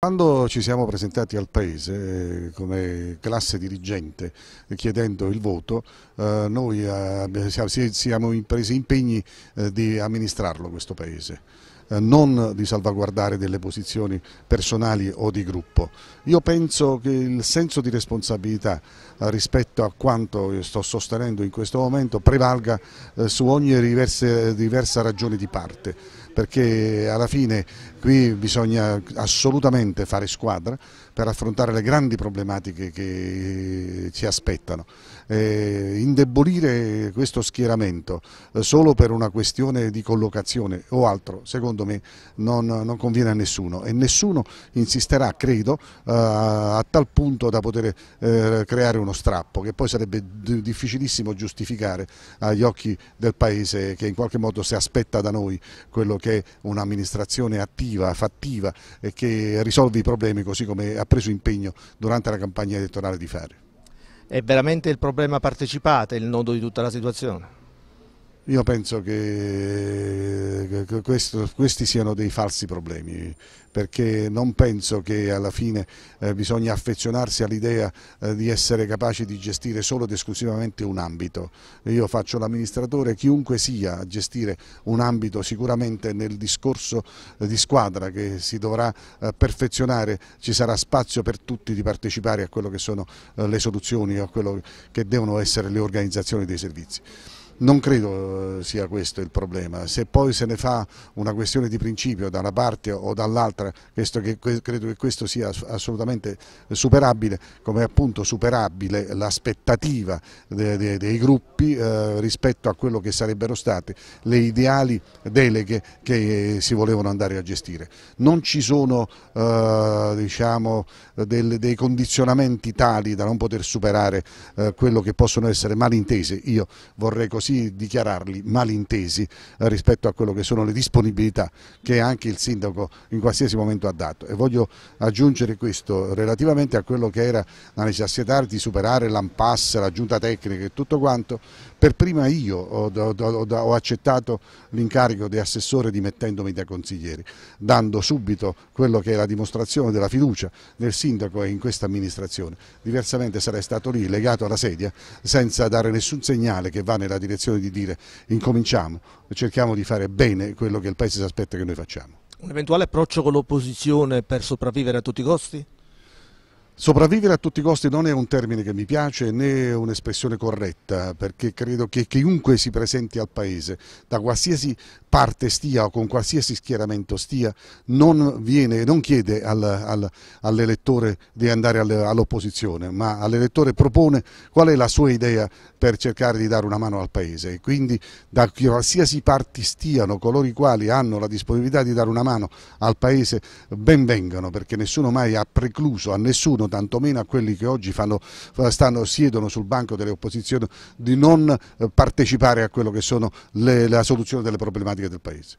Quando ci siamo presentati al Paese eh, come classe dirigente chiedendo il voto, eh, noi eh, siamo presi impegni di amministrarlo questo Paese. Eh, non di salvaguardare delle posizioni personali o di gruppo. Io penso che il senso di responsabilità eh, rispetto a quanto sto sostenendo in questo momento prevalga eh, su ogni diverse, diversa ragione di parte perché alla fine qui bisogna assolutamente fare squadra per affrontare le grandi problematiche che ci aspettano. Eh, indebolire questo schieramento eh, solo per una questione di collocazione o altro, secondo me, non, non conviene a nessuno e nessuno insisterà, credo, eh, a tal punto da poter eh, creare uno strappo che poi sarebbe difficilissimo giustificare agli occhi del Paese che in qualche modo si aspetta da noi quello che è un'amministrazione attiva, fattiva e che risolve i problemi così come appunto preso impegno durante la campagna elettorale di Ferri. È veramente il problema partecipate il nodo di tutta la situazione? io penso che questo, questi siano dei falsi problemi perché non penso che alla fine eh, bisogna affezionarsi all'idea eh, di essere capaci di gestire solo ed esclusivamente un ambito. Io faccio l'amministratore, chiunque sia a gestire un ambito sicuramente nel discorso eh, di squadra che si dovrà perfezionare ci sarà spazio per tutti di partecipare a quello che sono le soluzioni, a quello che devono essere le organizzazioni dei servizi. Non credo eh, sia questo il problema, se poi se ne fa una questione di principio da una parte o dall'altra, credo che questo sia assolutamente superabile, come appunto superabile l'aspettativa dei, gruppi eh, rispetto a quello che sarebbero state le ideali deleghe che si volevano andare a gestire. Non ci sono eh, diciamo, dei condizionamenti tali da non poter superare quello che possono essere malintese, io vorrei così così dichiararli malintesi eh, rispetto a quello che sono le disponibilità che anche il sindaco in qualsiasi momento ha dato e voglio aggiungere questo relativamente a quello che era la necessità di superare l'AMPAS, la giunta tecnica e tutto quanto, per prima io ho, ho, ho, ho accettato l'incarico di assessore dimettendomi da consiglieri, dando subito quello che è la dimostrazione della fiducia nel sindaco e in questa amministrazione, diversamente sarei stato lì legato alla sedia senza dare nessun segnale che va nella direzione direzione di dire incominciamo, cerchiamo di fare bene quello che il Paese si aspetta che noi facciamo. Un eventuale approccio con l'opposizione per sopravvivere a tutti i costi? Sopravvivere a tutti i costi non è un termine che mi piace né un'espressione corretta perché credo che chiunque si presenti al Paese da qualsiasi parte stia o con qualsiasi schieramento stia non, viene, non chiede al, al, all'elettore di andare all'opposizione ma all'elettore propone qual è la sua idea per cercare di dare una mano al Paese e quindi da qualsiasi parte stiano coloro i quali hanno la disponibilità di dare una mano al Paese ben vengano perché nessuno mai ha precluso a nessuno tantomeno a quelli che oggi fanno, stanno, siedono sul banco delle opposizioni, di non eh, partecipare a quello che sono le, la soluzione delle problematiche del Paese.